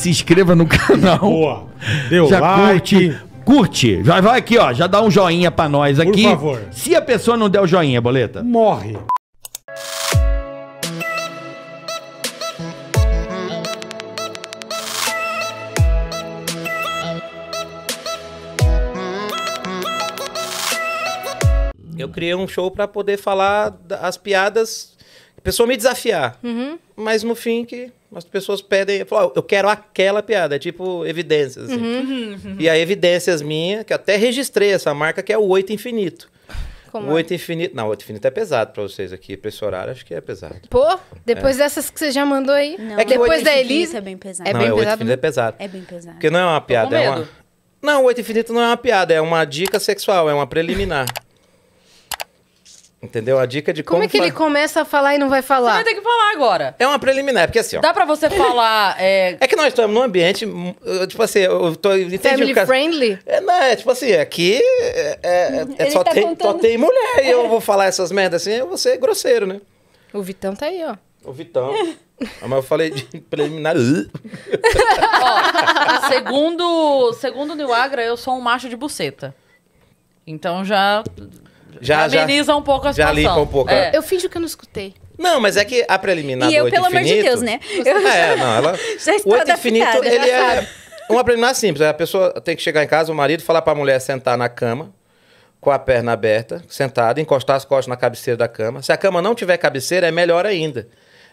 se inscreva no canal. Boa. Deu já like. Curte, curte. Vai, vai aqui, ó. Já dá um joinha pra nós aqui. Por favor. Se a pessoa não der o joinha, boleta. Morre. Eu criei um show para poder falar as piadas a pessoa me desafiar. Uhum. Mas no fim que as pessoas pedem, oh, eu quero aquela piada, tipo evidências. Assim. Uhum. uhum. E a evidências minha, que até registrei essa marca, que é o oito infinito. Como? É? Oito infinito. Não, oito infinito é pesado pra vocês aqui. Pra esse horário, acho que é pesado. Pô, depois é. dessas que você já mandou aí. Não, é que depois da Elisa. É bem é pesado. É não, bem é pesado. Oito é pesado. É bem pesado. Porque não é uma piada, é uma. Não, oito infinito não é uma piada, é uma dica sexual, é uma preliminar. Entendeu? A dica de como. Como é que fa... ele começa a falar e não vai falar? Você vai ter que falar agora. É uma preliminar, porque assim, ó. Dá pra você falar. É, é que nós estamos num ambiente. Tipo assim, eu tô. Family friendly? É, não, é tipo assim, aqui. É, é, é, é só, tá tem, só tem mulher e eu é. vou falar essas merdas assim, eu vou ser grosseiro, né? O Vitão tá aí, ó. O Vitão. Ah, mas eu falei de preliminar. Uh. ó, segundo, segundo o Agra, eu sou um macho de buceta. Então já já, já ameniza um pouco a situação. Já limpa um pouco. É. A... É. Eu finjo que eu não escutei. Não, mas é que a preliminar e eu, pelo infinito, amor de Deus, né? Eu é, não, ela... já estou o infinito, ele é uma preliminar simples. É, a pessoa tem que chegar em casa, o marido, falar para a mulher sentar na cama, com a perna aberta, sentada, encostar as costas na cabeceira da cama. Se a cama não tiver cabeceira, é melhor ainda.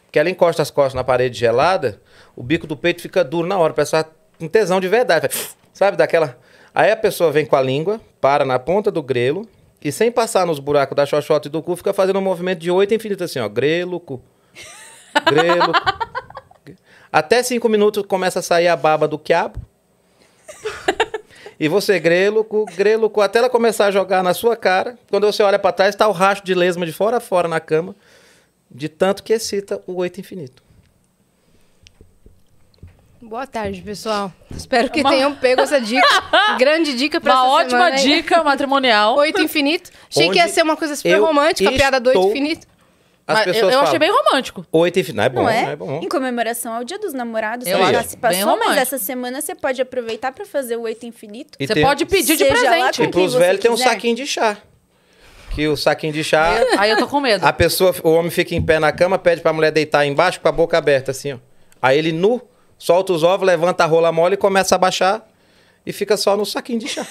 Porque ela encosta as costas na parede gelada, o bico do peito fica duro na hora, parece um tesão de verdade. Sabe daquela... Aí a pessoa vem com a língua, para na ponta do grelo, e sem passar nos buracos da xoxota e do cu, fica fazendo um movimento de oito infinito, assim, ó. Grelo, cu. Grelo. cu. Até cinco minutos começa a sair a baba do quiabo. E você, grelo, cu, grelo, cu, até ela começar a jogar na sua cara. Quando você olha para trás, tá o racho de lesma de fora a fora na cama, de tanto que excita o oito infinito. Boa tarde, pessoal. Espero que uma... tenham pego essa dica. Grande dica para Uma ótima semana, dica matrimonial. Oito infinito. Achei Onde que ia ser uma coisa super romântica, a piada do oito infinito. As pessoas eu, eu achei falam, bem romântico. Oito infinito. Não é bom, não é? Não é bom. Em comemoração ao Dia dos Namorados, eu acho se passou, mas essa semana você pode aproveitar para fazer o oito infinito. E você tem... pode pedir de presente. E pros velhos tem um saquinho de chá que o saquinho de chá. Aí eu tô com medo. A pessoa, o homem fica em pé na cama, pede pra mulher deitar embaixo com a boca aberta, assim, ó. Aí ele nu, Solta os ovos, levanta a rola mole, e começa a baixar e fica só no saquinho de chá.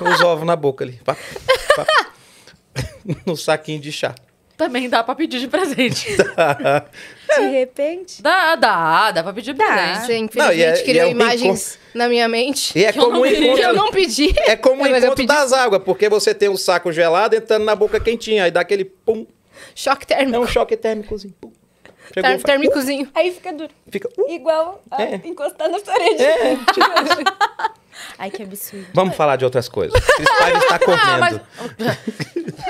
os ovos na boca ali. Pá, pá. no saquinho de chá. Também dá pra pedir de presente. De repente. Dá, dá, dá pra pedir de presente. Você é- infelizmente gente é, criou é imagens encontro... na minha mente. E é que como eu encontro... eu não pedi. É como o encontro das águas, porque você tem um saco gelado entrando na boca quentinha, aí dá aquele pum. Choque térmico. É um choque térmicozinho. Pum. Chegou, Ter, térmicozinho. Uh! Aí fica duro. Fica uh, igual é. encostar na parede. É. Ai, que absurdo. Vamos falar de outras coisas. Cris Paiva está correndo. Ah, mas...